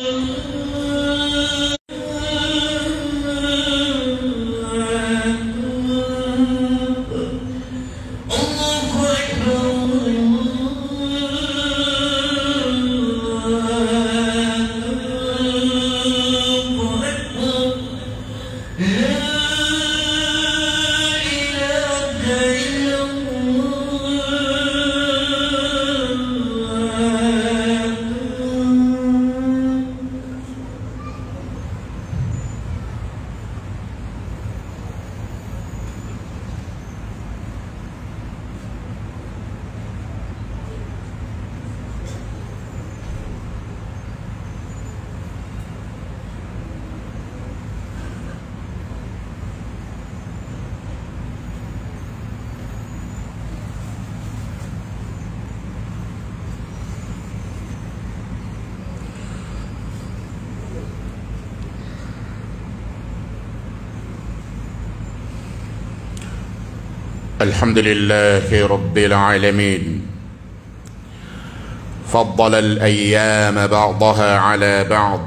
嗯。الحمد لله رب العالمين فضل الايام بعضها على بعض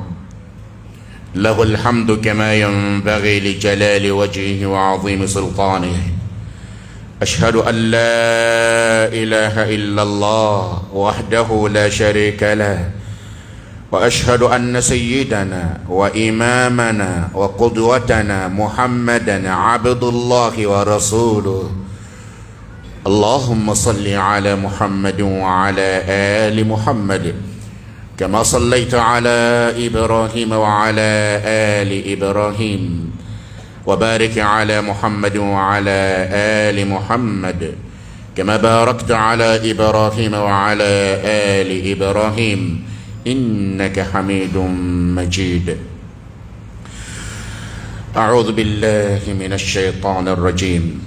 له الحمد كما ينبغي لجلال وجهه وعظيم سلطانه اشهد ان لا اله الا الله وحده لا شريك له واشهد ان سيدنا وامامنا وقدوتنا محمدا عبد الله ورسوله اللهم صل على محمد وعلى ال محمد كما صليت على ابراهيم وعلى ال ابراهيم وبارك على محمد وعلى ال محمد كما باركت على ابراهيم وعلى ال ابراهيم انك حميد مجيد اعوذ بالله من الشيطان الرجيم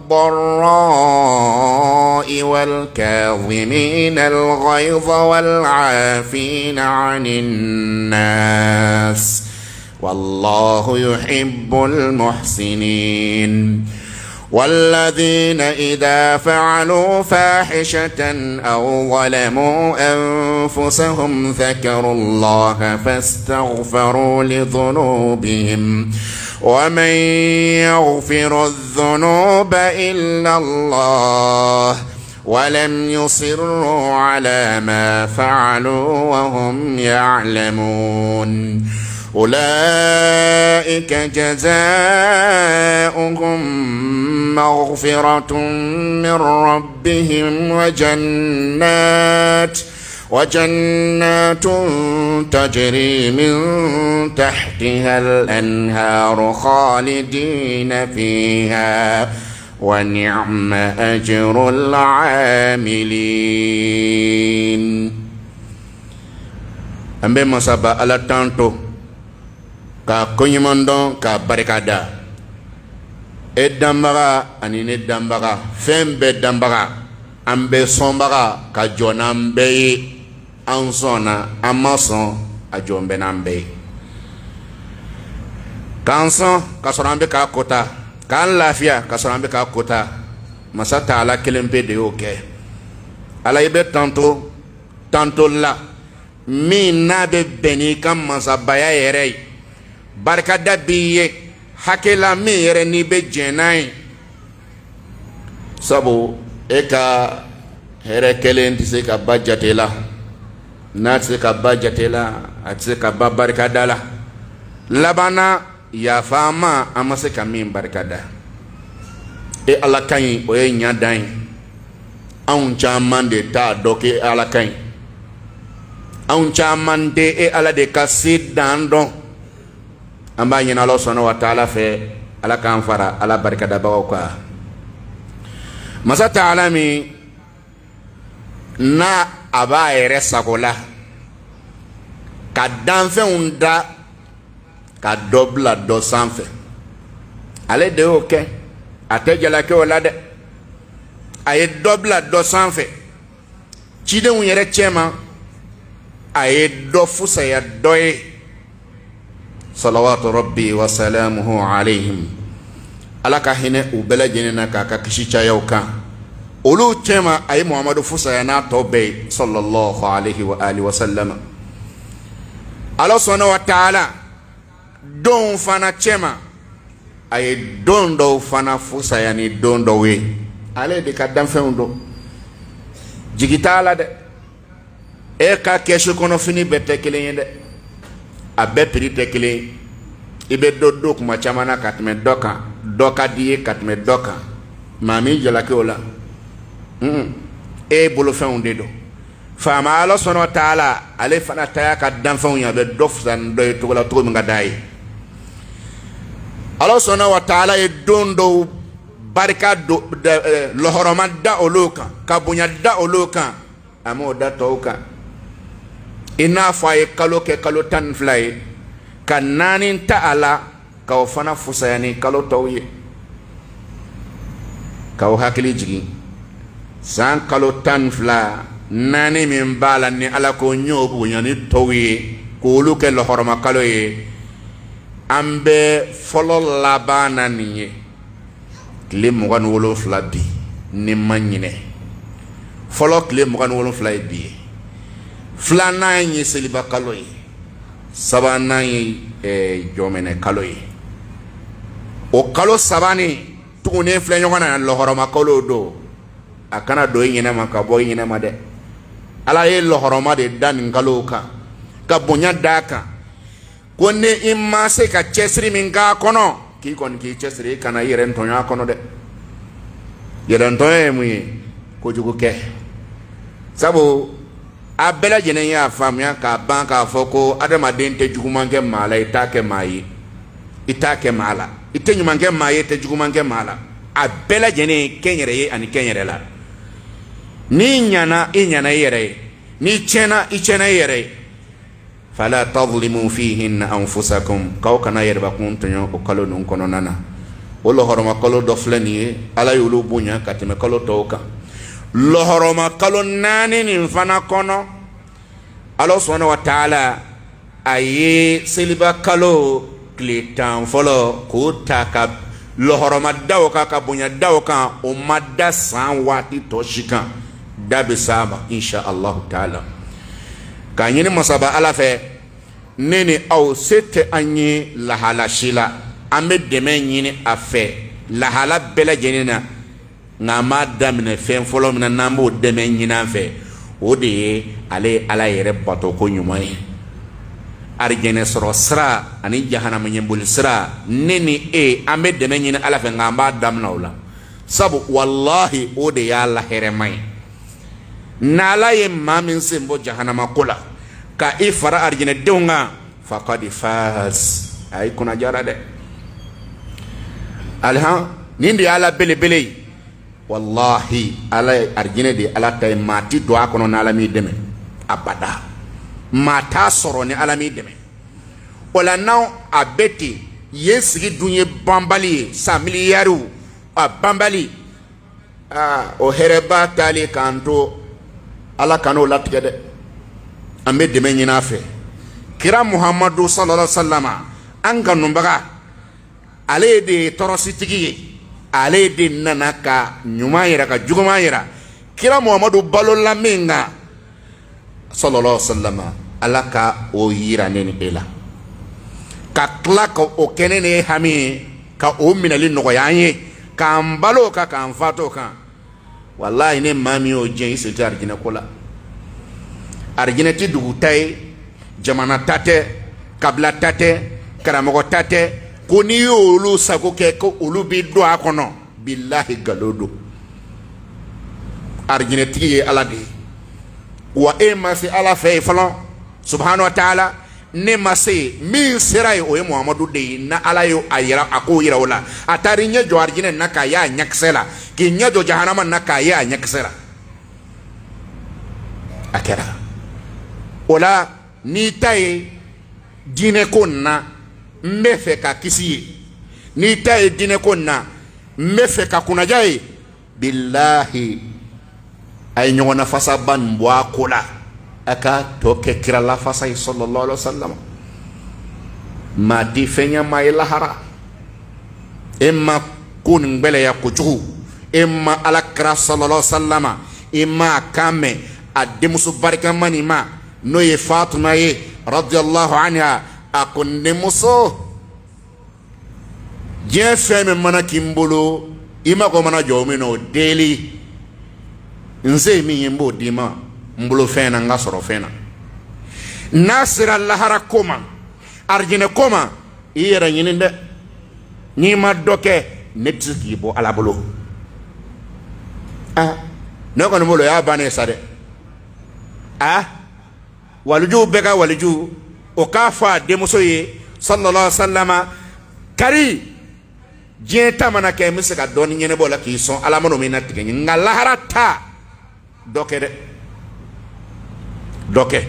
الضراء والكاظمين الغيظ والعافين عن الناس والله يحب المحسنين والذين اذا فعلوا فاحشه او ظلموا انفسهم ذكروا الله فاستغفروا لذنوبهم ومن يغفر الذنوب الا الله ولم يصروا على ما فعلوا وهم يعلمون اولئك جزاؤهم مغفره من ربهم وجنات وجنات تجري من تحتها الأنهار خالدين فيها ونعم أجر العاملين an bɛ masaba ala tan to k'a koɲuman dɔn k'a barikada e danbaga ani ne danbaga fɛn bɛɛ danbaga an bɛ sɔnbaga ka jɔ n'an bɛɛ ye an sɔn na an ma sɔn a jɔn bɛ n'an bɛɛ ye k'an sɔn ka sɔrɔ an bɛ k'a kota k'an lafiya ka an bɛ k'a kota masa taala kelen pe de y'o kɛ ala i bɛ tanto tanto la min n'a bɛ bɛn n'i ka masabaya yɛrɛ ye barikada b'i ye hakɛ min yɛrɛ n'i bɛ jɛn n'a ye sabu e ka hɛrɛ kelen tɛ se ka ba jate la n'a tɛ se ka ba jate la a tɛ se ka ba barika da la laban yafa an ma an ma se ka min barika da e ala ka ɲi o ye ɲa dan ye anw caman de t'a dɔn k'e e ala ka ɲi anw caman tɛ e ala de ka se dan dɔn an b'a ɲini ala sɔnna wa taala fɛ ala k'an fara ala barikadabagaw kan masa taala min n'a a b'a yɛrɛ sago la ka danfɛnw da ka dɔ bila dɔ sanfɛ ale de y'o kɛ a tɛ jalakɛ o la dɛ a ye dɔ bila dɔ sanfɛ cidenw yɛrɛ cɛma a ye dɔ fusaya dɔ ye salawatu rabbi wa salamuhu alayhim ala ka hinɛ u bɛɛ lajɛlen na k'a ka kisi caya u kan olugu cɛma a ye muhamadu fusaya n'a tɔ bɛɛ ye sallallahu alayhi wa alihi wa sallama ala sɔnna wa taala don fana cɛma a ye don dɔw fana fusaya ni don dɔw ye ale de ka danfɛnw don jigi t'a la dɛ e ka kɛsu kɔnɔfini bɛɛ tɛ kelen ye dɛ a bɛɛ piri tɛ kelen ye i bɛ dɔ do kuma caman na ka tɛmɛ dɔ kan dɔ ka di ye ka tɛmɛ dɔ kan maa mi jalaki o la. e bolofɛnw de do faama ala sɔnɔ taa la ale fana taya ka danfɛnw ye a bɛ dɔ fisani dɔ ye togola togo min ka daa ye ala sɔnɔ wa taa la ye don dɔw barika do ɛ ɛ lɔhɔrɔma da olu kan ka bonya da olu kan a m'o da tɔw kan i n'a fɔ a ye kalo kɛ kalo tan ni fila ye ka naani ta a la ka o fana fusaya ni kalo tɔw ye ka o hakili jigin. san kalo tan ni fila naani min b'a la ni ala ko n y'o bonya ni tɔw ye k'olu kɛ lɔhɔrɔma kalo ye an bɛ fɔlɔ laban na nin ye tile mugan ni wolonfila bi ni ma ɲinɛ fɔlɔ tile mugan ni wolonfila ye bi ye eh, filanan ye seliba kalo ye sabanan ye ɛɛ jɔnmɛnɛ kalo ye o kalo saba ni tuguni filɛ ɲɔgɔn na lɔhɔrɔma kalo don a kana don i ɲɛnɛma ka bɔ i ɲɛnɛma dɛ ala ye lɔhɔrɔma de da nin kalo kan ka bonya d'a kan ko ni i ma se ka cɛsiri min k'a kɔnɔ k'i kɔni k'i cɛsiri i kana i yɛrɛ ntɔɲɔ kɔnɔ dɛ yɛrɛntɔɲɔ ye mun ye kojugu kɛ sabu a bɛɛ lajɛlen y'a faamuya k'a ban k'a fɔ ko adamaden tɛ juguman kɛ maa la i t'a kɛ maa ye i t'a kɛ maa la i tɛ ɲuman kɛ maa ye i tɛ juguman kɛ maa la a bɛɛ lajɛlen ye kɛnyɛrɛ ani kɛnyɛrɛ la n'i ɲana i ɲana i yɛrɛ ye n'i tiɲɛna i tiɲɛna i yɛrɛ ye fala tadlimu fihinna anfusakum k'aw kana yɛrɛbakun tɔɲɔ o kalo ninnu kɔnɔna na o lɔhɔrɔma kalo dɔ filɛ nin ye ala y'olu bonya ka tɛmɛ kalo tɔw kan lɔhɔrɔma kalo naani nin fana kɔnɔ ala sɔnna wa taala a ye seliba kalo tile tan fɔlɔ k'o ta ka lɔhɔrɔma daw kan ka bonya daw kan o ma da san waati tɔ si kan. dabi bɛ s'a Allah insha allahu taala k'a ɲini masaba ala nene au sete anyi se tɛ an ye lahala si la an bɛ dɛmɛ lahala na nka damine b'a daminɛ fɛn fɔlɔ deme nyina n'an b'o ale ye ala yɛrɛ batoko ɲuman ye arijɛnɛsɔrɔ sira ani jahanamayɛboli sira e ame deme dɛmɛ ɲini ala fɛ nka an sabu wallahi ode y'a lahɛrɛma ye n'ala ye maa min sen bɔ jahanamako la ka i fara arijinɛdenw kan fakadi faz a yi jara dɛ alihan nin de y'ala belebele ye wallahi ala ye arijinɛ de ye ala ta ye maa ti don a kɔnɔ ni ala m'i dɛmɛ abada maa t'a sɔrɔ ni ala m'i dɛmɛ o la n'aw a bɛ ten yen sigi dun ye banbali ye san miliyariw a banbali aa o hɛrɛba taalen k'an to ala kan'o latigɛ dɛ an bɛ dɛmɛ ɲini a fɛ kira Muhammadu sallallahu Salama wa sallam an kanubaga ale de ye tɔrɔsitigi ye ale de nana ka ɲuman yira ka juguman yira kira Muhammadu balola min kan sallallahu alaihi wa sallam ala ka o yira ne ni e la ka tila ka o kɛ ne ni e hami ye ka o minɛli nɔgɔya an ye k'an balo o kan k'an fat'o kan wallahi ne maa min y'o jɛn i sen tɛ arijinɛ ko la arijinɛ ti dugu ta ye jamana ta tɛ kabila ta tɛ karamɔgɔ ta tɛ ko n'i y'olu sago kɛ ko olu bi don a kɔnɔ bilahi nkalon don arijinɛtigi ye ala de ye wa e ma se ala fɛ yen fɔlɔ subahana taala ne ma se min sera ye o ye muhamadu de ye na ala ye a yira a k'o yira o la a taar'i ɲɛ jɔ arijinɛ na k'a y'a ɲɛkisɛ la k'i ɲɛ jɔ jahanama na k'a y'a ɲɛkisɛ la a kɛra o la n'i ta ye diinɛ ko nin na n bɛ fɛ ka kisi ye n'i ta ye diinɛ ko nin na n bɛ fɛ ka kunnaja ye bilahi a ye ɲɔgɔn nafasaba nin bɔ a ko la a ka tɔ kɛ kira lafasa ye sallallahu alaihi wasallam maa di fɛn ye maa ye lahara e ma ko nin gbɛlɛya kojugu e ma ala kira sallallahu alaihi wasallam e ma a kan mɛn a denmuso barikama nin ma n'o ye fatuma ye radiyallahu anha a ko n denmuso diɲɛ fɛn min mana k'i bolo i ma ko mana jɔ o min na o deli n se min ye n b'o d'i ma n bolo fɛn na n ka sɔrɔ fɛn na n'a sera lahara ko ma arijinɛ ko ma i yɛrɛ ɲini dɛ n'i ma dɔ kɛ ne tɛ se k'i bɔ ala bolo ah ne kɔni bolo o y'a bannen sa dɛ ah walijuw bɛɛ ka walijuw o k'a fɔ a denmuso ye sallallahu alaihi wa sallama kari diɲɛ ta mana kɛ n bɛ se ka dɔɔnin ɲɛnabɔ o la k'i sɔn ala ma n'o min na tigɛ n ye nka lahara ta dɔ kɛ dɛ. dɔ kɛ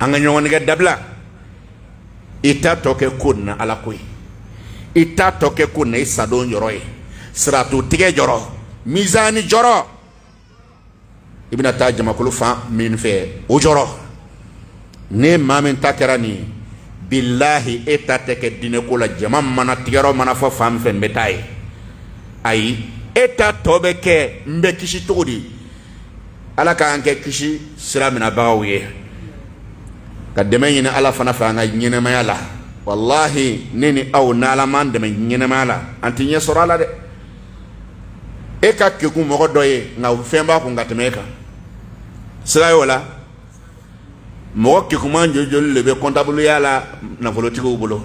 an ka ɲɔgɔnɛgɛ dabila i t'a tɔ kɛ ko na ala ko ye i t'a tɔ kɛ ko nin na i sadon jɔrɔ ye siratutigɛ jɔrɔ mizani jɔrɔ i bɛna taa jamakulu fan min fɛ o jɔrɔ ne maa min ta kɛra nin ye bilahi e ta tɛ kɛ diinɛko la jama mana tigɛrɔ mana fɔ fan min fɛ n bɛ taa ye ayi e ta tɔ bɛ kɛ n bɛ kisi cogo di ala k'an kɛ kisi sira minabagaw ye ka dɛmɛ ɲini ala fana fɛ an ka ɲɛnɛmaya la wallahi ne ni aw n'ala m'an dɛmɛ ɲɛnɛmaya la an ti ɲɛ sɔrɔ a la dɛ e ka kekun mɔgɔ dɔ ye nka fɛn b'a kun ka tɛmɛ e kan sira y'o la mɔgɔ kekuman joli le bɛ kɔntabuluya la nafolotigiw bolo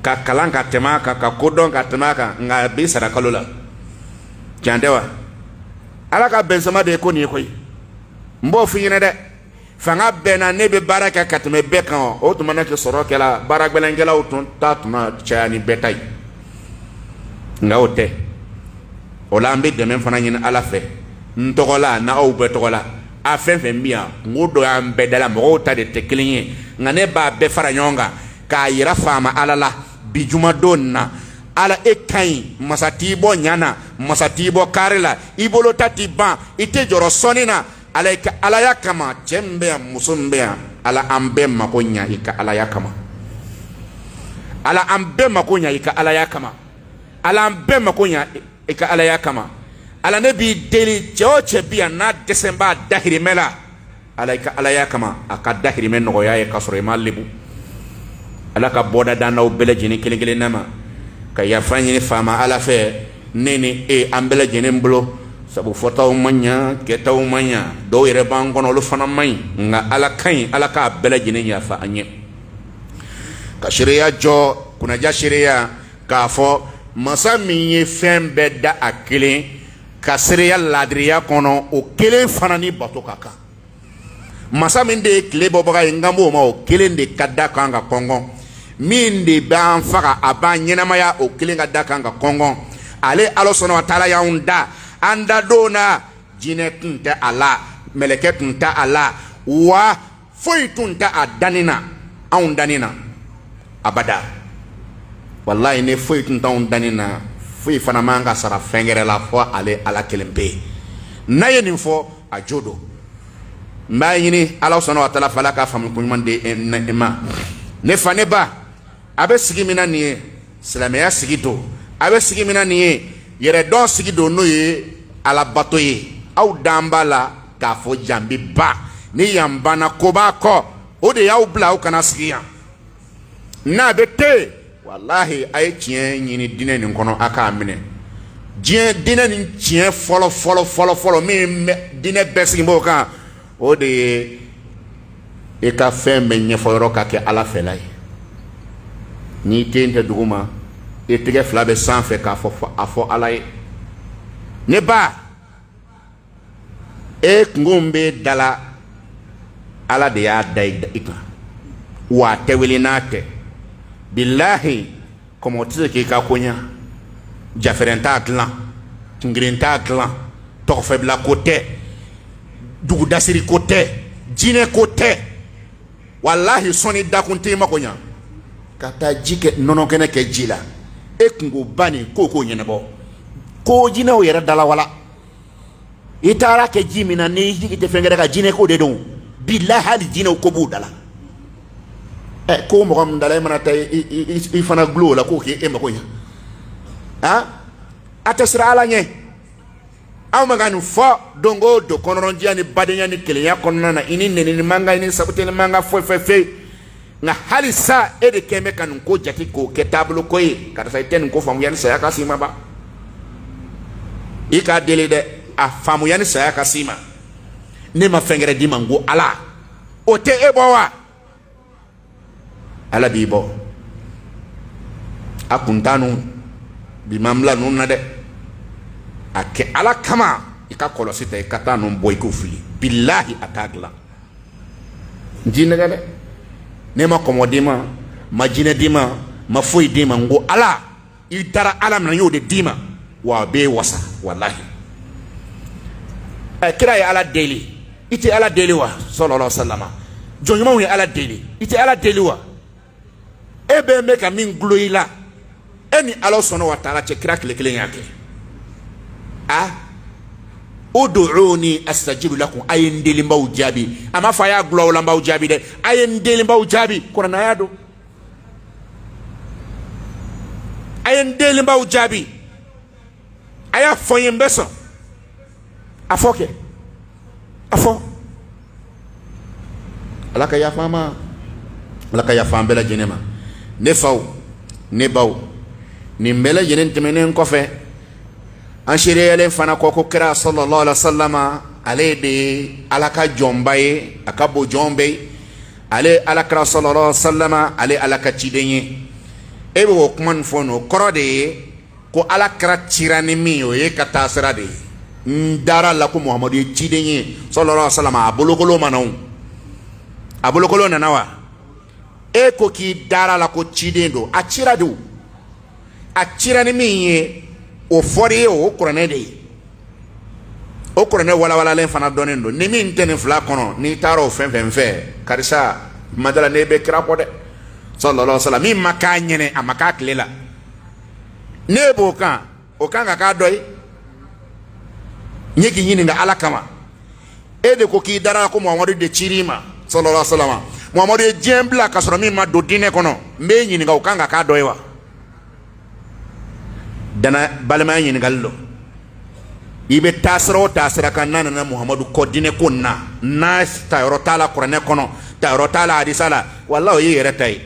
ka kalan ka tɛmɛ a kan ka kodɔn ka tɛmɛ a kan nka a bɛ sara kalo la tiɲɛ tɛ wa ala ka bɛn sama de ye ko nin ye koyi. n b'o f'i ɲɛna dɛ fanga bɛnna ne bɛ baara kɛ ka tɛmɛ bɛɛ kan o tuma ne tɛ sɔrɔ kɛla baara gbɛlɛnkɛlaw tun ta tun na caya ni bɛɛ ta ye nka o tɛ o la an bɛ dɛmɛ fana ɲini ala fɛ n tɔgɔla n'aw bɛɛ tɔgɔla a fɛn fɛn bɛ yan kungo dɔ y'an bɛɛ dala mɔgɔw ta de tɛ kelen ye nka ne b'a bɛɛ fara ɲɔgɔn kan k'a yira faama ala la bi jumadon nin na ala e ka ɲi masa t'i bɔ ɲa na masa t'i bɔ kari la i bolo ta t'i ban i tɛ jɔrɔ sɔnni na ala i ka alaya kama cɛɛ min bɛ yan muso min ala an bɛɛ mako alaya kama ala ambe makonya ika ɲa i alaya kama ala ambe makonya ika ɲa i alaya kama ala nebi deli cɛ bia n'a desemba dahiri mela la ala i ka alaya kama a ka dahirimɛ nɔgɔya ye k'a sɔrɔ i ma lebu ala ka bɔda d'an n'aw bɛɛ lajɛlen kelen kelen na ma ala fɛ ne e ambele jini lajɛlen sabu fɔtaw ma ɲa kɛtaw ma ɲa dɔw yɛrɛ b'an kɔnɔ olu fana ma ɲi nka ala ka ɲi ala k'a bɛɛ lajɛlen yafa an ye ka seereya jɔ kunnaja seereya k'a fɔ masa min ye fɛn bɛɛ da a kelen ka seereya laadiriya kɔnɔ o kelen fana ni bato ka kan masa min de ye tile bɔbaga ye n kan b'o ma o kelen de ka da kan ka kɔngɔn min de b'an faga a b'an ɲɛnamaya o kelen ka da kan ka kɔngɔn ale ala sɔnna wa taala y'anw da an da don na jinɛ tun tɛ a la mɛlɛkɛ tun tɛ a la wa foyi tun tɛ a danni na anw danni na abada walayi ne foyi tun t'anw danni na foyi fana man ka sara fɛn wɛrɛ la fɔ ale ala kelen pe ye n'a ye nin fɔ a jo do n b'a ɲini ala sɔnna wa taala fala k'a faamu koɲuman di i e, e ma ne fa ne ba a bɛ sigi min na nin ye silamɛya sigi do a bɛ sigi min na nin ye yɛrɛdɔn sigi don n'o ye alabato ye aw dan b'a la k'a fɔ jan ba ni yan banna ko b'a kɔ o de y'aw bila aw kana sigi yan n'a bɛ te walahi a ye tiɲɛ ɲini dinɛ nin kɔnɔ a k'a minɛ diɲɛ dinɛ nin tiɲɛ fɔlɔ fɔlɔ fɔlɔ fɔlɔ min bɛ dinɛ bɛɛ sigi b'o kan o de ye i ka fɛn bɛɛ ɲɛfɔ yɔrɔ ka kɛ ala fɛla ye n'i den tɛ dugu ma. i tɛgɛ fila k'a fɔ a fɔ ne ba e kungo min bɛ ala de y'a dai i kan wa a tɛ wele n'a tɛ bilahi kɔmɔ tɛ ka ko ɲɛ jafɛrɛn t'a dilan kungirin t'a dilan tɔgɔfɛbila ko tɛ dugudasiri ko tɛ jinɛ ko tɛ walahi sɔnni dakun tɛ i ma ka taa ji kɛ nɔnɔ kɛ ji la. e kunkoba nin ko k'o ɲɛnabɔ ko jinɛw yɛrɛ dalawala i taara kɛ ji min na n'i jigi tɛ fɛn kɛra ka jinɛ ko de don bilahi hali jinɛw e, ko b'u da la ɛ ko mɔgɔ min da la e mana taa i fana gulo o la k'o k'e e mago ɲɛ han a tɛ siran ala ɲɛ aw ma ka nin fɔ don o don kɔnɔnɔdiya ni badenya ni kelenya kɔnɔna na i ni nɛni ni mankan i ni sabuteli mankan foyi foyi foyi. nka hali e de kɛn bɛ ka nin ko jate k'o kɛ taabolo ko ye karisa i tɛ nin ko faamu yanni saya ka s'i ma ba i k'a deli dɛ a faamu yanni saya ka s'i ma ne ma fɛn wɛrɛ d'i ma ko ala o tɛ e bɔ wa ala b'i bɔ a kuntanu nu bi ma n bila nu na dɛ a kɛ ala kama i ka kɔlɔsi ta i ka taa nu bɔ i k'o fili bilahi a t'a dilan n t'i nɛgɛ dɛ. ne ma kɔmɔ d'i ma ma jinɛ d'i ma ma foyi d'i ma n ko ala i taara ala min na n y'o de d'i ma wa a b'e wasa walahi ɛ kira ye ala deli i tɛ ala deli wa sɔlɔlɔ salama jɔnɲumanw ye ala deli i tɛ ala deli wa e bɛ n bɛ ka min gulo i la e ni ala sɔnna wa taala cɛ kira tile kelen y'a kɛ Ah? ud'uni astajibu lakum a ye n delinbaw jaabi a ma fɔ a y'a gulɔ lanbaw jaabi dɛ a ye n delinbaw jaabi kɔnɔnaya don a ye n delinbaw jaabi a y'a fɔ n ye n bɛ sɔn a fɔ kɛ a fɔ ala ka yafa an ma ala ka yafa an bɛɛ lajɛlen ma ne faw ne baw nin bɛɛ lajɛlen tɛmɛnen kɔfɛ an seereyalen fana kɔ ko kira sallallahu alaihi wa sallam ale de ye ala ka jɔnba ye a ka bon jɔn bɛɛ ye ale ye alakira sallallahu alaihi wa ale ala ka ciden ye e bɛ o kuma nin fɔ nin o kɔrɔ de ye ko alakira cira ni min o ye ka taa sira de ye n dara la ko muhamadu ye ciden ye sallallahu alaihi wa sallam a bolokolo ma na o a bolokolo nana wa e ko k'i dara la ko ciden don a cira de o a cira ni min ye o fɔr'i ye o kuranɛ de ye o kuranɛ walawalalen fana dɔnnen don ni min tɛ nin fila kɔnɔ n'i taara o fɛn fɛn fɛ karisa madala ne bɛ kira kɔ dɛ sɔlɔlɔ sɔlɔ min ma k'a ɲɛnɛ a ma k'a tile la ne b'o kan o kan ka k'a dɔ ye n ye k'i ɲininka ala kama e de ko k'i dara ko muhamadu de cir'i ma sɔlɔlɔ sɔlɔ ma muhamadu ye diɲɛ bila ka sɔrɔ min ma don diinɛ kɔnɔ n b'e ɲininka o kan ka k'a dɔ ye wa. dana balimaya ɲininkali lɔ i bɛ sira o taasira kan n'a nana muhamadu kɔ diinɛ ko na n'a tayɔrɔ taala kuranɛ kɔnɔ tayɔrɔ taala hadisa la wala o y'i yɛrɛ ta ye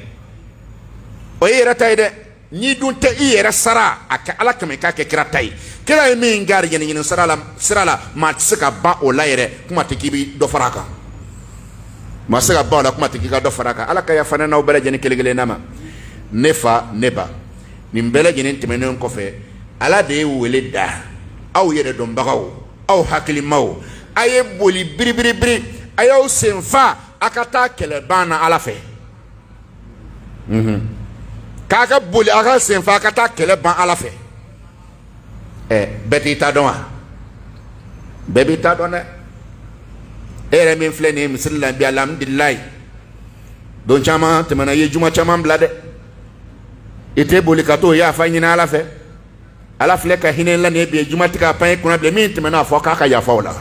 o y'i yɛrɛ ta ye dɛ n'i dun tɛ i yɛrɛ sara a kɛ ala kɛmɛ k'a kɛ kira ta ye kira ye min kɛ yɛnɛɲini sira la sira la maa tɛ se ka ban o la yɛrɛ kuma tɛ k'i bi dɔ fara kan maa tɛ se ka ban o la kuma tɛ k'i ka dɔ fara kan ala ka yafa ne n'aw bɛɛ lajɛlen kelen kelen ma ne fa ne ba. nin bɛɛ lajɛlen tɛmɛnen kɔfɛ ala de ye wele da aw yɛrɛ dɔnbagaw aw hakilimaw a ye boli biribiribiri a y'aw sen fa a ka taa kɛlɛ na ala fɛ k'a ka boli a ka sen fa a ka taa kɛlɛ ban ala fɛ ɛ bɛɛ t'i ta dɔn wa bɛɛ b'i ta dɔn dɛ e yɛrɛ min filɛ nin ye misiri la bi alihamudulilayi don caman tɛmɛna i ye juma caman bila dɛ ite boli ka t'o yafa ɲini ala fɛ ala filɛ ka hinɛ la nin ye bi juma tɛ k'a pan i kunna bilen min tɛmɛna a fɔ k'a ka yafa o la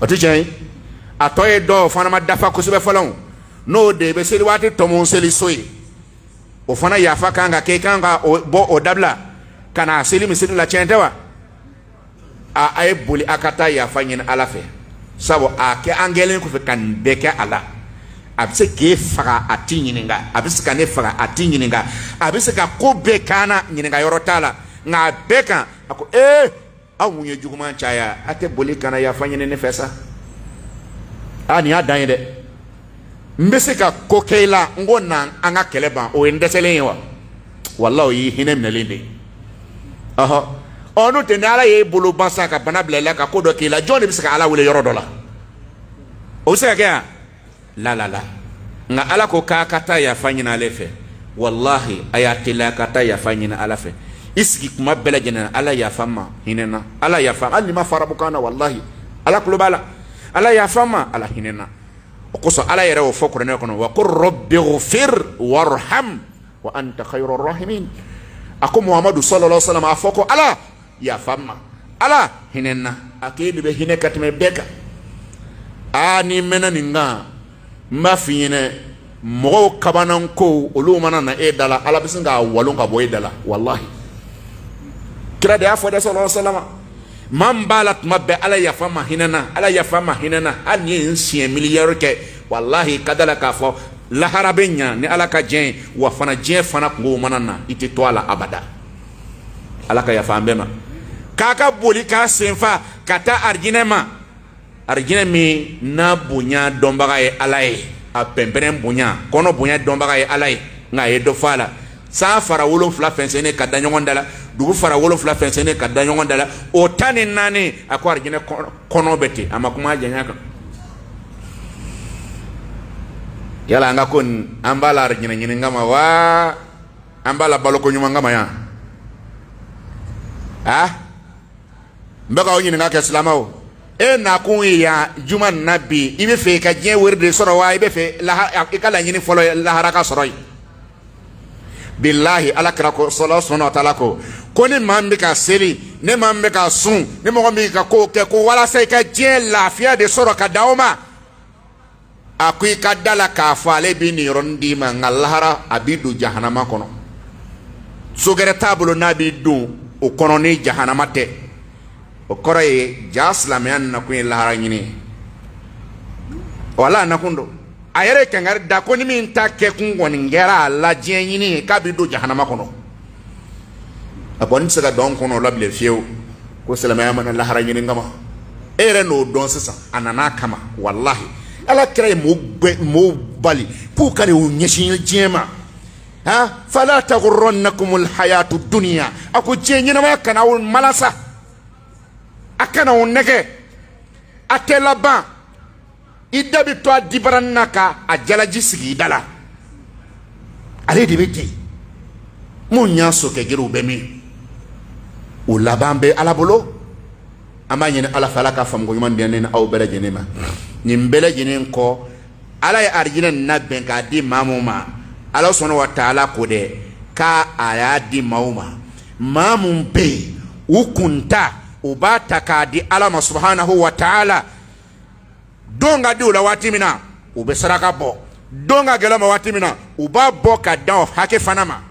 o tɛ tiɲɛ ye a tɔ ye dɔw fana ma dafa kosɛbɛ fɔlɔ n'o de bɛ seli waati tɔmɔ seli so ye o fana yafa kan ka kɛ i kan ka bɔ o dabila ka na seli misiri la tiɲɛ tɛ wa a a ye boli a ka taa yafa ɲini ala fɛ sabu a kɛ an kɛlen kɔfɛ ka nin bɛɛ kɛ a la a bɛ se k'e faga a t'i ɲininka a bɛ se ka ne faga a t'i ɲininka a bɛ se ka ko bɛɛ k'an na ɲininka yɔrɔ t'a la nka a bɛɛ kan a ko ee aw mun ye juguman caya a tɛ boli ka yafa ɲini ne fɛ sa aa nin y'a dan ye dɛ n bɛ se ka ko kɛ i la n ko na an ka kɛlɛ ban o ye n dɛsɛlen ye wa walahi o y'i hinɛ minɛlen de ye ɔhɔ ɔ n'o tɛ ni ala y'e e bolo ban sa ka bana bila i la ka ko dɔ k'i la jɔn de bɛ se ka ala wele yɔrɔ dɔ la o bɛ se ka kɛ yan. la la la nga ala ko k'a kata ya yafa ɲini ale fe wallahi a y'a kata ya taa yafa ala fe isiki kuma bela lajɛlen ala ya fama hinena ala ya fama ali mafarabu kana wallahi ala tulo ala ya fama ala hinena na o kosɔn ala yɛrɛ y'o fɔ kuranɛ kɔnɔ wa ko rɔbi gofir warham wa anta khayru rahimin ako muhammadu sallallahu alaihi wasallam afoko ala ya fama ala hinena na a k'e de bɛ hinɛ ka tɛmɛ n b'a f'i ɲɛnɛ mɔgɔw kabananko olu mana na e da la ala bɛ sin k'a walon ka bɔ e da la walahi kira de y'a fɔ dɛ sɔlɔ sɔlɔma maa min b'a la tuma bɛɛ ala yafa ma hinɛ na ala yafa ma hinɛ na hali ni ye n siɲɛ miliyari kɛ walahi ka da la k'a fɔ lahara bɛ ɲa ni ala ka diɲɛ ye wa fana diɲɛ fana kungow mana na i tɛ to a la abada ala ka yafa an bɛɛ ma k'a ka boli k'a senfa ka taa arijinɛ ma arijinɛ min n'a bonya dɔnbaga ye ala ye a pɛnpɛrɛn bonya kɔnɔ bonya dɔnbaga ye ala ye nka a ye dɔ fɔ a la san fara wolonfila fɛnsɛnnen ka da ɲɔgɔn da la dugu fara wolonfila fɛnsɛnnen ka da ɲɔgɔn da la o tan ni naani a ko arijinɛ kɔnɔ bɛ ten a ma kuma janya kan yala an ka ko nin an b'a la arijinɛ ɲini kama wa an b'a la baloko ɲuman kama yan ah n bɛ k'aw ɲininka kɛ e nakun ye yan juma na bi i bɛ fɛ i ka diɲɛ wari de sɔrɔ wa i bɛ fɛ i ka laɲini fɔlɔ lahara ka sɔrɔ ye. bilahi ala kira ko sɔlɔ sɔnɔ tala ko ko ni maa min bɛ ka seli ni maa min bɛ ka sun ni mɔgɔ min ka kow kɛ ko walasa i ka diɲɛ lafiya de sɔrɔ ka da o ma a ko i ka da la k'a fɔ ale bɛ nin yɔrɔ d'i ma nka lahara a b'i don jahanama kɔnɔ so t'a bolo n'a b'i don o kɔnɔ ni jahanama tɛ. o kɔrɔ ye ja silamɛya nakun ye lahara ɲini wala a nakun don a yɛrɛ ye kankari da ko ni min ta kɛkun kɔni kɛra a la diɲɛ ɲini ye k'a bɛ don jahanama kɔnɔ a kɔni tɛ se ka dɔn kɔnɔ o la bilen fiyewu ko silamɛya mana lahara ɲini kama e yɛrɛ n'o dɔn sisan a nana kama walahi ala kira ye mɔɔw bali k'u ka de u ɲɛsin diɲɛ ma ha fala tagurrannakumul hayatu dunya a ko diɲɛ ɲɛnamaya kana aw malasa a kana o nɛgɛ a tɛ laban i da bɛ to a dibarani na ka a jalaji sigi i da la ale de bɛ ten mun y'a sokɛ gerew bɛ min o laban bɛ ala bolo an b'a ɲini ala fɛ ala ka faamuko ɲuman di ne ni aw bɛɛ lajɛlen ma nin bɛɛ lajɛlen kɔ ala ye arijinɛ nin labɛn k'a di maa mun ma ala sɔnna wa taala ko dɛ k'a a y'a di maaw ma maa mun bɛ yen u kun ta. ubatakadi alama subhanahu wa ta'ala donga diwla waati min na u donga gelama watimina uba min na u b'a bɔ ka dan o hakɛ fana ma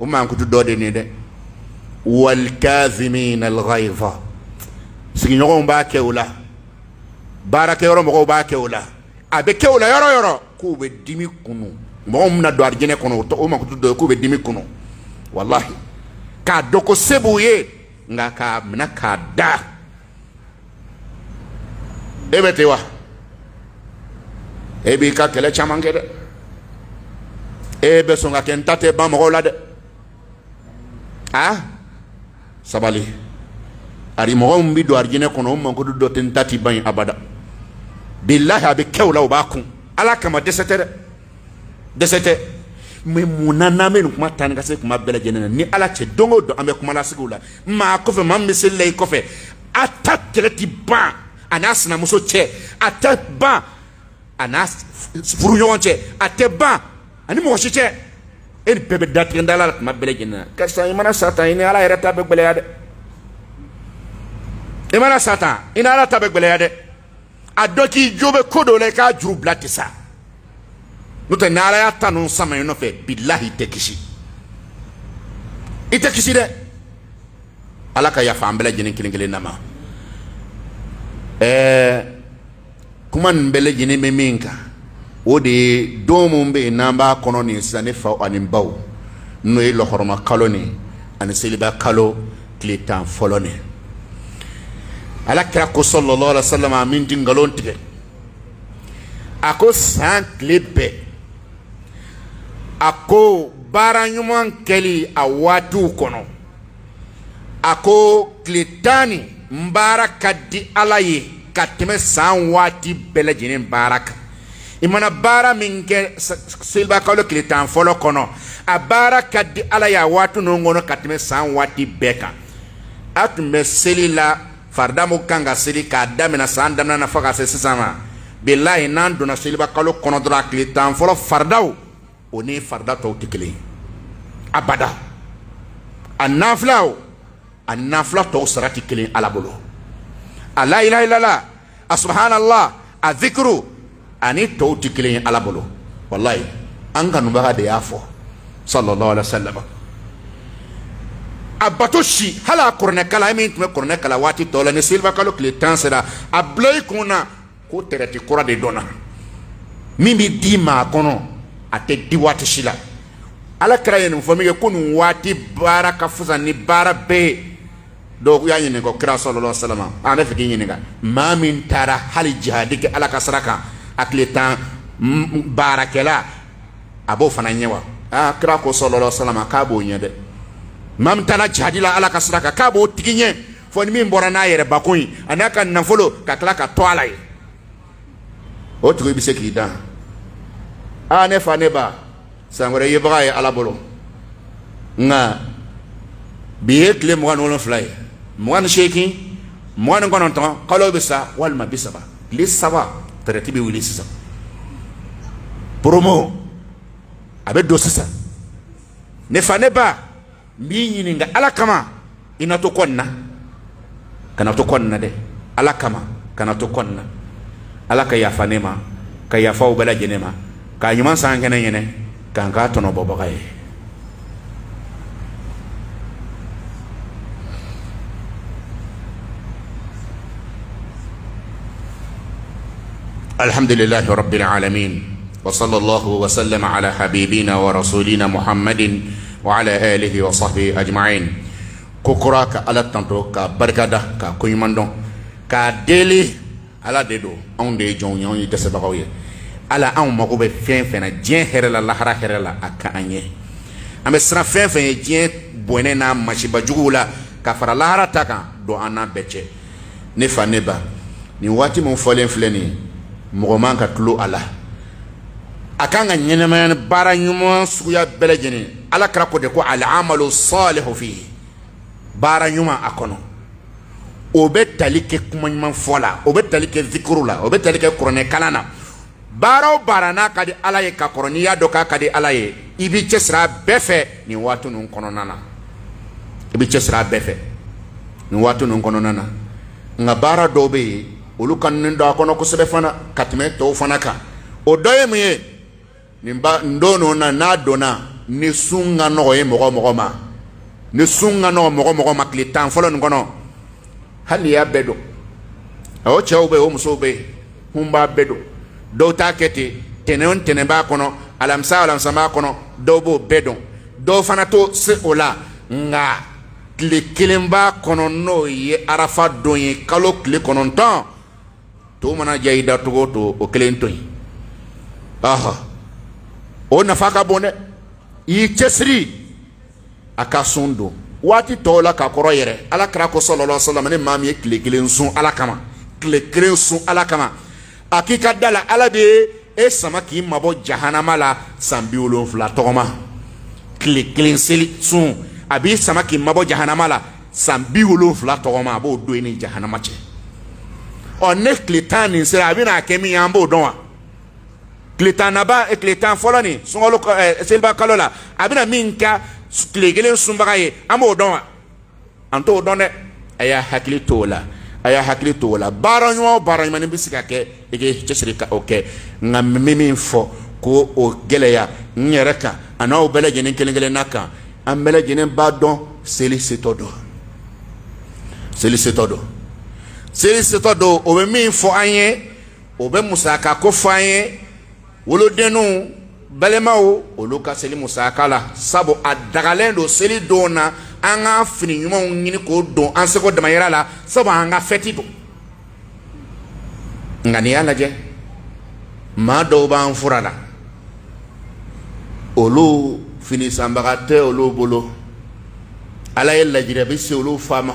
o mankutu dɔ de nin dɛ walikazimina lghaiza sigiɲɔgɔnw b'a kɛ o la baarakɛyɔrɔ mɔgɔw dimi kunu mɔgɔ min bɛna don arijinɛ kɔnɔ o makutu dimi kunu walahi k'a dɔn ko nka k'a minɛ k'a da e bɛ ten wa e b'i ka kɛlɛ caman kɛ dɛ e bɛ sɔn ka kɛ n ta tɛ ban mɔgɔw la dɛ a sabali ari mɔgɔ min bɛ don arijinɛ kɔnɔ o mako dɔ tɛ n ta ti ban yen abada bilahi a bɛ kɛ o la o b'a kun ala kama dɛsɛ tɛ dɛ dɛsɛ tɛ mɛ munna n'an bɛ nin kuma ta ni ka se kuma bɛɛ lajɛlen na ni ala cɛ don o don an bɛ kuma lasigiw la maa kɔfɛ maa min bɛ se layi kɔfɛ a ta kɛlɛ ti ban a n'a sinamuso cɛ a tɛ ban a n'a furu ɲɔgɔn cɛ a tɛ ban ani mɔgɔ si cɛ e ni bɛɛ bɛ datigɛ da la kuma bɛɛ lajɛlen na karisa i mana sa tan i ni ala yɛrɛ ta bɛ gbɛlɛya dɛ i mana sa tan i ni ala ta bɛ gbɛlɛya dɛ a dɔ k'i jo bɛ ko dɔ la i k'a juru bila ten sa n'o tɛ n'ala y'a ta ninnu sama i nɔfɛ bilahi i tɛ kisi i tɛ kisi dɛ ala ka yafa an bɛɛ lajɛlen kelen kelen na ma ɛɛ kuma nin bɛɛ lajɛlen bɛ min kan o de ye don min bɛ yen n'an b'a kɔnɔ nin sisan ne faw ani baw n'o ye lɔkɔrɔma kalo nin ani seliba kalo tile tan fɔlɔ nin ala kɛra kosɔn lɔlɔ la salama min di nkalon tigɛ a ko san tile bɛɛ. a ko baara ɲuman kɛli a waatiw kɔnɔ a ko tile tani n baara ka di ala ye ka tɛmɛ san waati bɛɛ lajɛlen baara kan i mana baara min kɛ selibakalo tile tan fɔlɔ kɔnɔ a baara ka di ala ye a waati ninnu kɔnɔ ka tɛmɛ san waati bɛɛ kan a tun bɛ seli la farida mun kan ka seli k'a daminɛ san daminɛ na fo ka se sisan ma bilahi n'an donna selibakalo kɔnɔ dɔrɔn a tile tan fɔlɔ faridaw o ni farida tɔw tɛ kelen ye abada a nafila o a nafila tɔw sara tɛ kelen ala bolo a layilahilala a subhanallah a zikiru ani tɔw tɛ kelen ye ala bolo walayi an kanubaga de y'a fɔ sallallahu alaihi wa sallam a bato si hali a kɔrɔnɛ kala e min tun bɛ kɔrɔnɛ kala waati tɔ la ni seliba kalo tile tan sera a bila i kun na ko tɛrɛti kura de dɔnna min bɛ di maa kɔnɔ. ate di waati si ala kira ye nin fɔ min kɛ ko nin waati baara ka fisa ni baara bɛɛ ye dɔw y'a ɲininka kira sɔlɔlɔ salama an bɛ fɛ k'i ɲininka maa min taara hali jihadi kɛ ala ka sira kan a tile tan baarakɛla a b'o fana ɲɛ wa aa kira ko sɔlɔlɔ salama k'a b'o ɲɛ dɛ maa min taara jihadi la ala ka sira kan k'a b'o tigi ɲɛ fo ni min bɔra n'a yɛrɛ bakun ye a n'a ka nafolo ka tila ka to a la ye o tigi bɛ se k'i dan a ne fa ne ba san wɛrɛ yebaga ye ala bolo nka bi ye tile mugan ni wolonfila ye mugan ni seegin mugan ni kɔnɔntɔn kalo bɛ sa walima bi saba tile saba tɛrɛti bɛ wuli sisan promo a bɛ don sisan ne fa ne ba n b'i ɲininka ala kama i na to kɔ nin na kana to kɔ nin na dɛ ala kama kana to kɔ nin na ala ka yafa ne ma ka yafa o bɛɛ lajɛlen ma kanyuma sangene yene kankato no bobogaye الحمد لله رب العالمين وصلى الله وسلم على حبيبنا ورسولنا محمد وعلى آله وصحبه أجمعين كوكراك على التنطو كبركادة ككويمان دون كدلي على ددو اون دي جون يون يتسبقوا يه ala anw mago bɛ fɛn fɛn na diɲɛ hɛrɛ la lahara hɛrɛ la a ka an ye an bɛ siran fɛn fɛn ye diɲɛ bɔnɛ n'a masiba juguw la ka fara lahara ta kan don an n'a bɛɛ cɛ ne fa ne ba nin waati min fɔlen filɛ nin ye mɔgɔ man ka tulo a la a kan ka ɲɛnɛmaya baara ɲuman suguya bɛɛ lajɛlen ala kɛra ko de ko al'amalu salihu fihi baara ɲuman a kɔnɔ o bɛ tali kɛ kuma ɲuman fɔ la o bɛ tali kɛ zikuru la o bɛ tali kɛ kuranɛ kalan na baara o baara n'a ka di ala ye ka kɔrɔ n'i y'a dɔn k'a ka di ala ye i b'i cɛsiri a bɛɛ fɛ nin waati ninnu kɔnɔna na i b'i cɛsiri a bɛɛ fɛ nin waati ninnu kɔnɔna na nka baara dɔw bɛ yen olu kanunen don a kɔnɔ kosɛbɛ fana ka tɛmɛ tɔw fana kan o dɔ ye mun ye nin ba nin don ninnu na n'a donna ni sun ka nɔgɔ ye mɔgɔ mɔgɔ ma ni sun ka nɔgɔ mɔgɔ mɔgɔ ma tile tan fɔlɔ nin kɔnɔ hali n'i y'a bɛɛ dɔn o cɛw bɛ yen o musow bɛ yen mun b'a bɛɛ dɔn dɔw t'a kɛ ten tɛnɛn o tɛnɛn b'a kɔnɔ alamisa alamisa b'a kɔnɔ dɔw b'o bɛɛ dɔn dɔw fana t'o se o la nka tile kelen b'a kɔnɔ n'o ye arafa don ye kalo tile kɔnɔntɔn to mana diya i da cogo o cogo o kelen to yen ɔhɔ o nafa ka bon dɛ i y'i cɛsiri a ka sun don waati tɔw la ka kɔrɔ yɛrɛ ala kɛra ko sɔlɔlɔ sɔlɔ ni maa min ye tile kelen sun ala kama tile kelen sun ala kama. Aki k'i ka da la ala de e sama k'i mabɔ jahanama la san bi wolonfila tɔgɔma tile kelen seli sun a b'i sama k'i mabɔ jahanama la san bi wolonfila tɔgɔma a b'o don i ni jahanama cɛ ɔ ne tile tan nin sera a bɛna kɛ min ye an b'o dɔn wa tile tan laban tile eh, tan fɔlɔ nin sunkalo ɛɛ eh, seliba kalo la a bɛna min kɛ tile kelen sunbaga ye an b'o dɔn wa an t'o dɔn dɛ a y'a hakili to la a y'a hakili to o la baara ɲuman o baara ɲuman ni bɛ se ka kɛ i k'i cɛsiri ka o kɛ nka n bɛ min fɔ ko o gɛlɛya n yɛrɛ kan a n'aw bɛɛ lajɛlen kelen kelen na kan an bɛɛ lajɛlen b'a dɔn seli setɔ don seli setɔ don seli setɔ don o bɛ min fɔ an ye o bɛ musaka ko fɔ an ye wolodenninw balimaw olu ka seli musaka la sabu a dagalen don seli don na. Anga fini ɲumanw ɲini k'o don an seko damayira la sabu an ka fɛti don nka n'i y'a lajɛ la olu fini sanbaga olu bolo ala ye jira bɛ se olu fama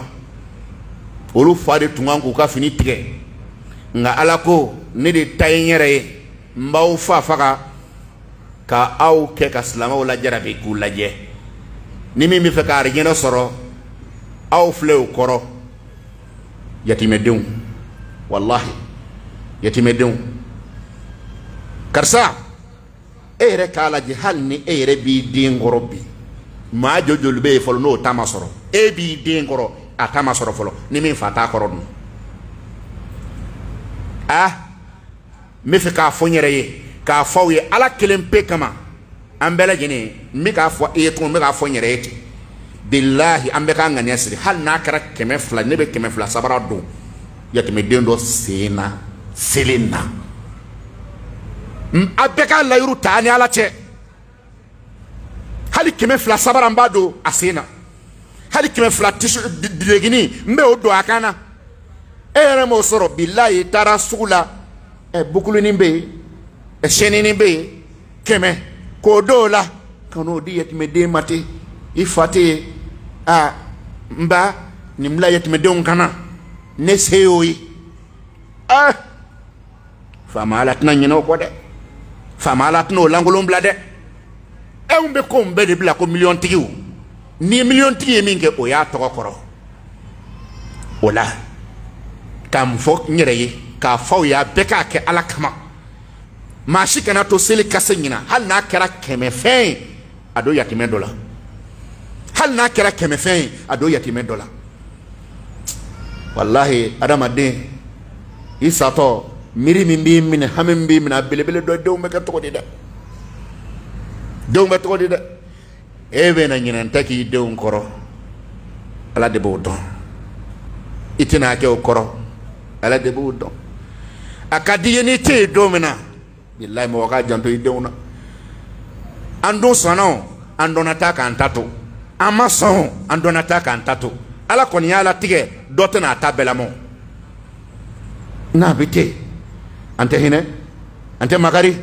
olu fa tunga tun ka fini tike, nka ala ko ne de ka au kɛ ka silamɛw lajarabi k'u ni min bɛ fɛ ka arijinɛ sɔrɔ aw filɛ o kɔrɔ yatimɛdenw walahi yatimɛdenw karisa e yɛrɛ k'a lajɛ hali ni e yɛrɛ b'i den kɔrɔ bi maa jɔ joli bɛ yen fɔlɔ n'o ta ma sɔrɔ e b'i den kɔrɔ a ta ma sɔrɔ fɔlɔ ni ah, min fa t'a kɔrɔ dun a n bɛ fɛ k'a fɔ n yɛrɛ ye k'a fɔ aw ye ala kelen pe kama. an bɛɛ mika n etu mika fɔ nyere eti billahi ambeka ngani asiri hal fɔ n yɛrɛ ye n'a kɛra kɛmɛ fila ne bɛ kɛmɛ sabara do ya dɔ dendo sena selena mabeka a bɛɛ k'a ala che hali kɛmɛ fila sabara mbado asena hali kɛmɛ fila tisu dilegini n bɛ o don a kan na e bukulu nimbe e sheni nimbe keme sugu k'o la ka n'o di yɛtɛmɛden ma ten i fa tɛ yen aa n ba nin bila yɛtɛmɛdenw kana ne se y'o ye ɛɛ faama ala tɛna ɲinɛ o kɔ dɛ faama ala tɛna o lankolon bila dɛ ɛnw bɛ ko n bɛɛ de bila ko miliyɔn tigiw ni miliyɔn tigi ye min kɛ o y'a tɔgɔ kɔrɔ o la k'a fɔ n yɛrɛ ye k'a fɔ aw ye a bɛɛ k'a kɛ ala kama. maa kana to seli kase ɲina hali n'a kɛra kɛmɛfɛn ye a don yatimɛ dɔ la hali n'a kɛra kɛmɛfɛn ye a don yatimɛ dɔ la walahi adamaden i satɔ miiri min b'i minɛ hami min b'i minɛ a belebele dɔ denw bɛ kɛ tɔgɔ di dɛ denw bɛ tɔgɔ di dɛ e bɛ na ɲinɛ tɛ k'i denw kɔrɔ ala de b'o dɔn i tɛna kɛ o kɔrɔ ala de b'o dɔn a ka di i ye n'i tɛ yen don min na. bilayi mɔgɔ ka janto i denw na an dun sɔnna o an dɔnna ta k'an ta to an ma sɔn o an dɔnna ta k'an ta to ala kɔni y'a latigɛ dɔ tɛna a ta bɛɛ lamɔ n'a bɛ ten an tɛ hinɛ an tɛ makari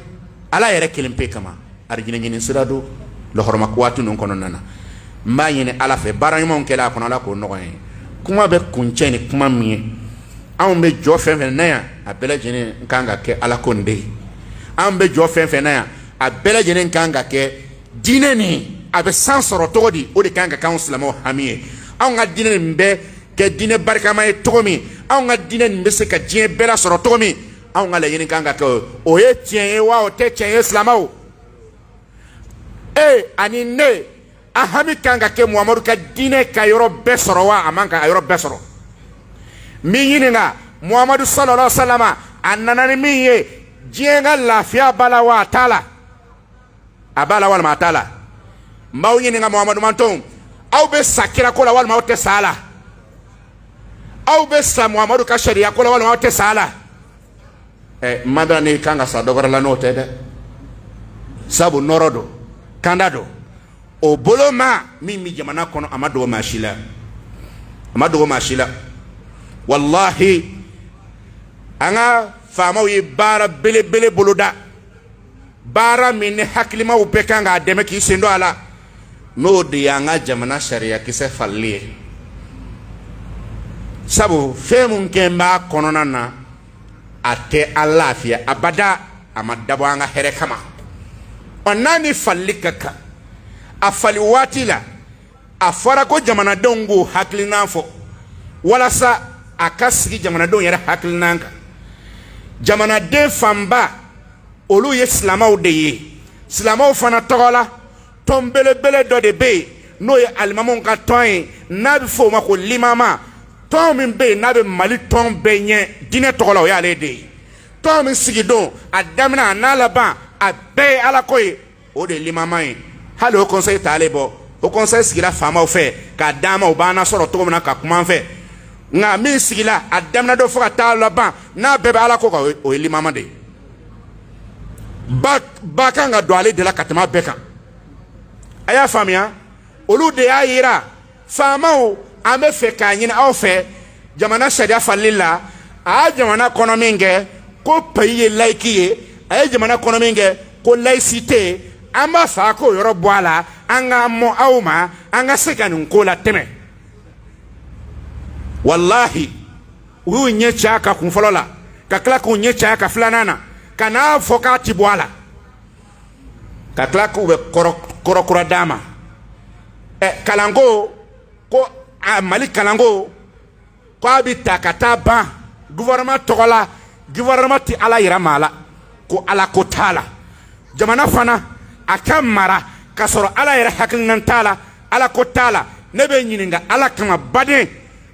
ala yɛrɛ kelen pe kama arijinɛ ɲini sira don lɔkɔrɔma waati ninnu kɔnɔna na n b'a ɲini ala fɛ baara ɲumanw kɛla a kɔnɔ ala k'o nɔgɔya ye kuma bɛ kuncɛ ni kuma min ye anw bɛ jɔ fɛn fɛn na yan a bɛɛ lajɛlen kan ka kɛ ala ko nin de ye an bɛ jɔ fɛn fɛn na yan a bɛɛ lajɛlen kan ka kɛ diinɛ nin a bɛ san sɔrɔ cogo di o de kan ka k'anw silamɛw hami ye anw ka diinɛ nin bɛ kɛ diinɛ barikama ye cogo min anw ka diinɛ nin bɛ se ka diɲɛ bɛɛ lasɔrɔ cogo min anw ka laɲini kan ka kɛ o ye tiɲɛ ye wa o tɛ tiɲɛ ye silamɛw e ani ne a hami kan ka kɛ muhamadu ka diinɛ ka yɔrɔ bɛɛ sɔrɔ wa a man ka a yɔrɔ bɛɛ sɔrɔ min ɲininka muhamadu sallallahu alaihi wa sallam a nana ni min ye diɲɛ ka lafiya b'a la wa a t'a e, la a b'a la walima a t'a la n b'aw ɲininka muhamadu mantonw aw bɛ sa kirako la walima aw tɛ sa a la aw bɛ sa muhamadu ka sariya ko la walima aw tɛ sa a la ɛ n ma dala ne kan ka sa dɔ wɛrɛ la n'o tɛ dɛ sabu nɔrɔ don kanda don o bolo ma min bɛ jamana kɔnɔ a ma dɔgɔ maa si la a ma dɔgɔ maa si la walahi an ka. faamaw ye baara belebele boloda baara min ni hakilimaw bɛɛ kan k'a dɛmɛ k'i sen dɔ a la n'o de y'an ka jamana sariyakisɛ falili ye sabu fɛn mun kɛ b'a kɔnɔna na a tɛ an lafiya abada a ma dabɔ an ka hɛrɛ kama ɔ n'a ni falili ka kan a fali waati la a fɔra ko jamanadenw k'o hakilina fɔ walasa a ka sigi jamanadenw yɛrɛ hakilina kan jamanaden fanba olu ye silamaw de ye silamaw fana tɔgɔ la tɔn belebele dɔ de bɛ yen n'o ye alimamiw ka tɔn ye n'a bɛ fɔ o ma ko limama tɔn min bɛ yen n'a bɛ mali tɔn bɛɛ ɲɛ diinɛ tɔgɔ la o y'ale de ye tɔn min sigidon a daminɛ a n'a laban a bɛɛ ye ala ko ye o de ye limama ye hali o kɔnsɛyi t'ale bɔ o kɔnsɛyi sigira faamaw fɛ k'a d'a ma u b'an na cogo min na ka kuma an fɛ. nka min sigila a daminɛ dɔ fɔ ka taa laban n'a bɛɛ bɛ ala ko kan o ye limama de ye ba ba kan ka don ale de la ka tɛmɛ a bɛɛ kan a y'a faamuya olu de y'a yira faamaw an bɛ fɛ k'a ɲini aw fɛ jamana sariya falili la a ye jamana kɔnɔ min kɛ ko payi ye layiki ye a ye jamana kɔnɔ min kɛ ko layisite ye an b'a fɛ a k'o yɔrɔ bɔ a la an k'an mɔ aw ma an ka se ka nin ko la tɛmɛ. wallahi u y'u chaka cɛ kakla kun fɔlɔ la ka k'u ɲɛ chaka a kana foka na ka n'a fɔ k'a ti bɔ a la ka k'u bɛ kɔrɔ kɔrɔkura d'a ma ɛ e, kalanko ko a mali kalanko k'a bɛ ta ka taa ban gouvernement tɔgɔ gouvernement tɛ ala yira ko ala kotala t'a la jamana fana a ka mara k'a sɔrɔ ala yɛrɛ hakilina la ala kotala t'a la ne bɛ ala kama baden.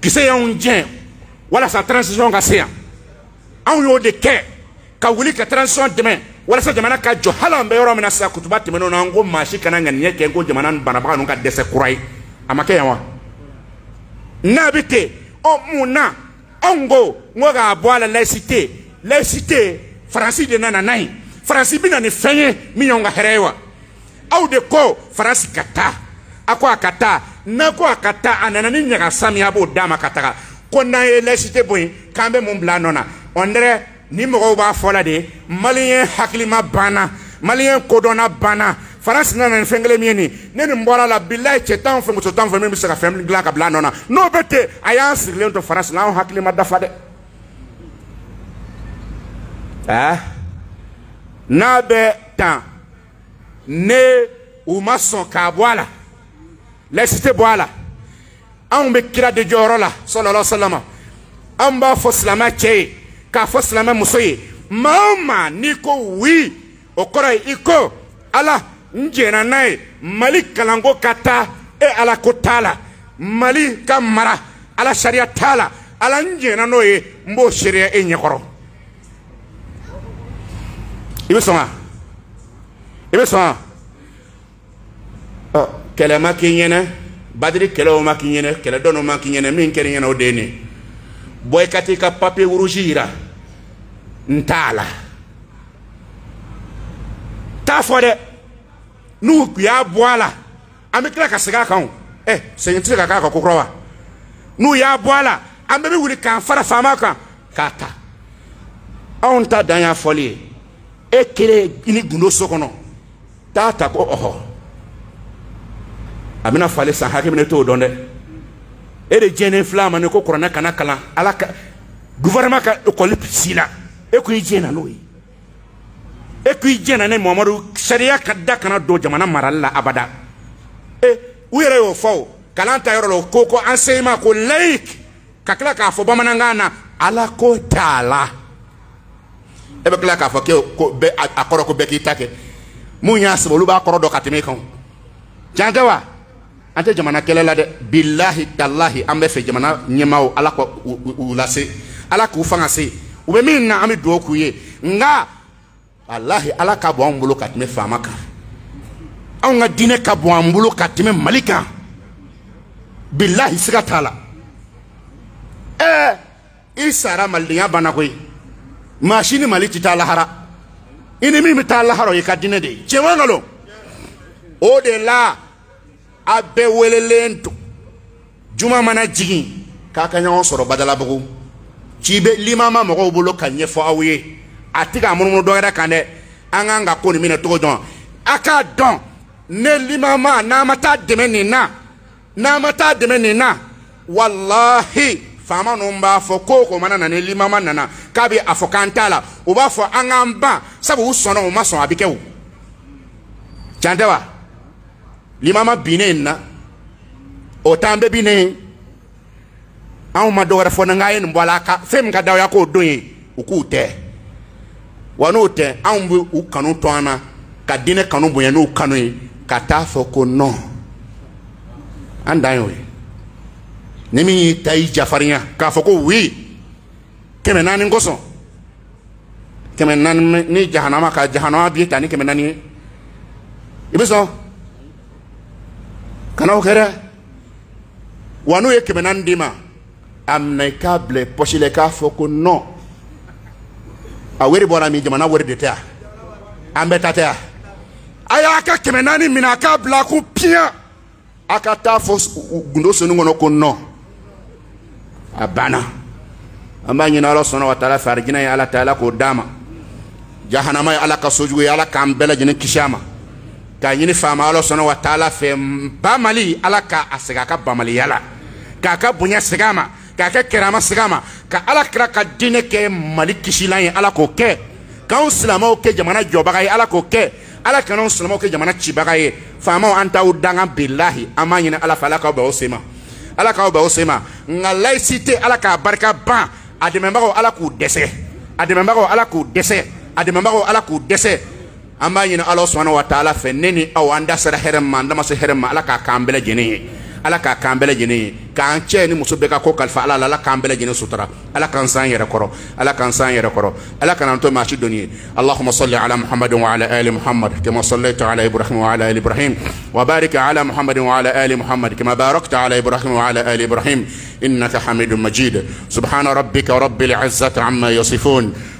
kisɛ y'anw jɛn walasa transition ka se yan anw y'o de kɛ ka wuli ka transition dɛmɛ walasa jamana ka jɔ hali an bɛ yɔrɔ min na sisan kutuba tɛmɛnenw na an ko maa si kana ŋaniya kɛ ko jamana banabaga ninnu ka dɛsɛ kura ye a ma kɛ yan wa n'a bɛ ten ɔ mun na anw ko n ko k'a bɔ a la laïcité laïcité faransi de nana n'a ye faransi bɛ na ni fɛn ye min y'anw ka hɛrɛ ye wa aw de ko faransi ka taa a ko a ka taa n'a a ka taa a nana ni ɲagasami a b'o d'a ma ka taga ko n'an ye lasite bɔ yen k'an bɛ mun bila a nɔ na on ni mɔgɔw b'a fɔ la de maliyɛn hakilima banna maliyɛn kodɔnna banna faransi nana nin fɛn kelen min ye nin ne nin bɔra la bilayi cɛ tan fɛ muso tan fɛ min bɛ se ka fɛn dilan ka bila a nɔ na n'o bɛ ten a y'an sirilen to faransi la anw hakili dafa dɛ eh? n'a bɛ tan ne u ma sɔn k'a bɔ a la. layisite tɛ bɔ a la anw be kira de jɔyɔrɔ la sɔlɔlɔ sɔlɔma anw b'a fɔ silamɛ cɛ ye k'a fɔ silamɛ muso ye maa o maa n'i ko wi o kɔrɔ ye i ko ala n jɛnna n'a ye mali kalanko ka taa e ala ko t'a la mali ka mara ala sariya t'a la ala n jɛnna n'o ye n b'o seereya e ɲɛkɔrɔ i sɔn wa i sɔn wa ɔ. Ah. kɛlɛ ma k'i ɲɛnɛ badiri kɛlɛ o ma k'i ɲɛnɛ kɛlɛ dɔnniw ma k'i ɲɛnɛ min kɛr'i ɲɛnɛ o de ye nin ye bɔn i ka t'i ka papiye wurusi yira n t'a la t'a fɔ dɛ n'u y'a bɔ a la an bɛ tila ka segin a kan o ɛ segin tɛ se ka k'a ka ko wa n'u y'a bɔ a la an bɛɛ bɛ wuli k'an fara faama kan k'a ta anw ta dan y'a fɔli ye e kelen i ni gundo so kɔnɔ taa ta ko ɔhɔ. a bɛna falen san hakɛ min t'o dɔn dɛ e de jɛnnen filɛ ma ne ko kuranɛ kana kalan ala ka gouvernement ka ekɔli si la e ko i jɛnna n'o ye e ko i jɛnna ne mamadu sariya ka da kana don jamana marali la abada e u yɛrɛ y'o fɔ o kalan ta yɔrɔ la o ko ko enseignement ko laïque ka tila k'a fɔ bamanankan na ala ko t'a la e bɛ tila k'a fɔ k'e ko bɛɛ a kɔrɔ ko bɛɛ k'i ta kɛ mun y'a sɛbɛn olu b'a kɔrɔ dɔn ka tɛmɛ e kan o jan tɛ wa an tɛ jamana kɛlɛ la dɛ bilahi talahi an bɛ fɛ jamana ɲɛmaaw ala ka u lase ala k'u fanga se u bɛ min na an bɛ dugawu k'u ye nka alahi ala ka bɔ anw bolo ka tɛmɛ faama kan anw ka diinɛ ka bon an bolo ka tɛmɛ mali kan bilahi siga t'a la ɛɛ e, i sara malidenya banna koyi maa si ni mali tɛ taa lahara i ni min bɛ taa lahara o y'i ka diinɛ de ye tiɲɛ wa nkalon o de la a bɛɛ welelen to juma mana jigin k'a ka ɲɔgɔn sɔrɔ badalabugu ci bɛ limama mɔgɔw bolo ka ɲɛfɔ aw ye a tɛ k'a munumunu dɔ wɛrɛ kan dɛ an kan ka ko nin minɛ cogo jɔn a k'a dɔn ne limama n'an ma taa dɛmɛ nin na n'an ma taa dɛmɛ nin na walahi faama ninnu b'a fɔ ko o ko mana na ni limama nana k'a bɛ a fɔ k'an t'a la o b'a fɔ an k'an ban sabu u sɔnna u ma sɔn a bɛ kɛ o can tɛ wa. limama bine na otambe bine au ma fona fɔ n'an ye nin bɔ a la ka fɛn min ka d'aw ye a k'o don ye u k'u tɛ wa n'o tɛ anw bɛ u kanu to an na ka diinɛ kanu bonya n'u y'i ta y'i jafarinya k'a fɔ wi kɛmɛ nani ngoso kɛmɛ nani ni jahanama ka jahanama b'i ta ni kɛmɛ naani ye i kana o kɛ dɛ wa n'u ye kɛmɛ naani d'i ma a minɛ i k'a bila i pɔsi la i k'a fɔ ko nɔn a wari bɔra min jamana wari de tɛ yan an bɛɛ ta tɛ yan a y'a ka kɛmɛ naani minɛ a k'a bila a kun a ka taa fɔ gundo soni kɔnɔ ko nɔn a banna an b'a ɲini ala sɔnna wa taala fɛ arijinɛ ye ala ta ala k'o d'a ma jahanama ye ala ka sojugu ye ala k'an bɛɛ lajɛlen kisi a ma k'a ɲini faama ala wa taala fɛ bamali ala ka a segin a ka bamaliya la k'a ka bonya segin a ma k'a kɛ kɛrɛma segin a ma ka ala kira ka diinɛ kɛ mali kisilan ye ala k'o kɛ k'anw silamɛw kɛ jamana jɔbaga ye ala k'o kɛ ala kana anw silamɛw kɛ jamana cibaga ye faamaw an t'aw danga bilahi an b'a ɲini ala fɛ ala k'aw bɛn o sen ma ala k'aw bɛn o sen ma nka layisite ala k'a barika ban a dɛmɛbagaw ala k'u dɛsɛ a dɛmɛbagaw ala k'u dɛsɛ a dɛmɛbagaw ala k'u dɛsɛ amba yin allah subhanahu wa taala fe neni ni aw an da sera hɛrɛ ma se herem ala k'a kambele bɛɛ ala k'a kambele bɛɛ k'an ni musu be ka ko kalifa ala la ala kambele bɛɛ lajɛlen ala k'an san yere koro ala k'an san yere koro ala kan an ma maa allahumma salli ala muhammad wa ala ali muhammad kama sallaita ala ibrahim wa ala ali ibrahim wa barik ala muhammad wa ala ali muhammad kama barakta ala ibrahim wa ala ali ibrahim innaka hamidum majid subhana rabbika rabbil izzati amma yasifun